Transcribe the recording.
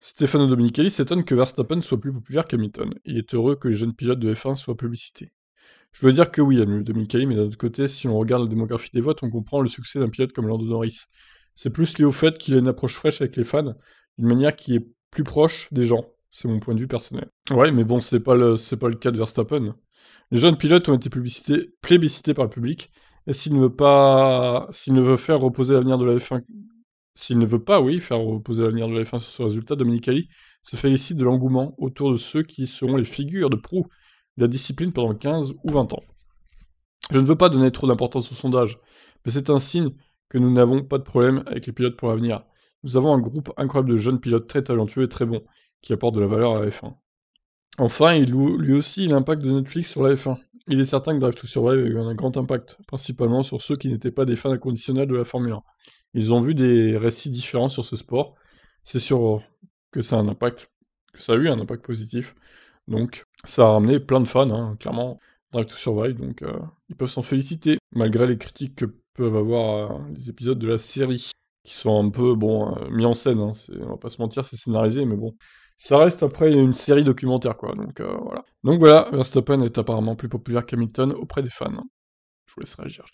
Stefano Dominicali s'étonne que Verstappen soit plus populaire qu'Hamilton. Il est heureux que les jeunes pilotes de F1 soient publicités. Je veux dire que oui, annule Dominicali, mais d'un autre côté, si on regarde la démographie des votes, on comprend le succès d'un pilote comme Lando Norris. C'est plus lié au fait qu'il a une approche fraîche avec les fans, d'une manière qui est plus proche des gens. C'est mon point de vue personnel. Ouais, mais bon, c'est pas le, c'est pas le cas de Verstappen. Les jeunes pilotes ont été publicités, plébiscités par le public, et s'il ne veut pas, s'il ne veut faire reposer l'avenir de la F1 s'il ne veut pas, oui, faire reposer l'avenir de la F1 sur ce résultat, Ali se félicite de l'engouement autour de ceux qui seront les figures de proue de la discipline pendant 15 ou 20 ans. Je ne veux pas donner trop d'importance au sondage, mais c'est un signe que nous n'avons pas de problème avec les pilotes pour l'avenir. Nous avons un groupe incroyable de jeunes pilotes très talentueux et très bons, qui apportent de la valeur à la F1. Enfin, il loue lui aussi l'impact de Netflix sur la F1 il est certain que Drive to Survive a eu un grand impact, principalement sur ceux qui n'étaient pas des fans inconditionnels de la Formule 1. Ils ont vu des récits différents sur ce sport. C'est sûr que ça a un impact, que ça a eu un impact positif. Donc, ça a ramené plein de fans, hein, clairement. Drive to Survive, donc euh, ils peuvent s'en féliciter, malgré les critiques que peuvent avoir euh, les épisodes de la série, qui sont un peu, bon, euh, mis en scène, hein, on va pas se mentir, c'est scénarisé, mais bon, ça reste après une série documentaire, quoi. Donc euh, voilà. Donc voilà, Verstappen est apparemment plus populaire qu'Hamilton auprès des fans. Je vous laisse réagir.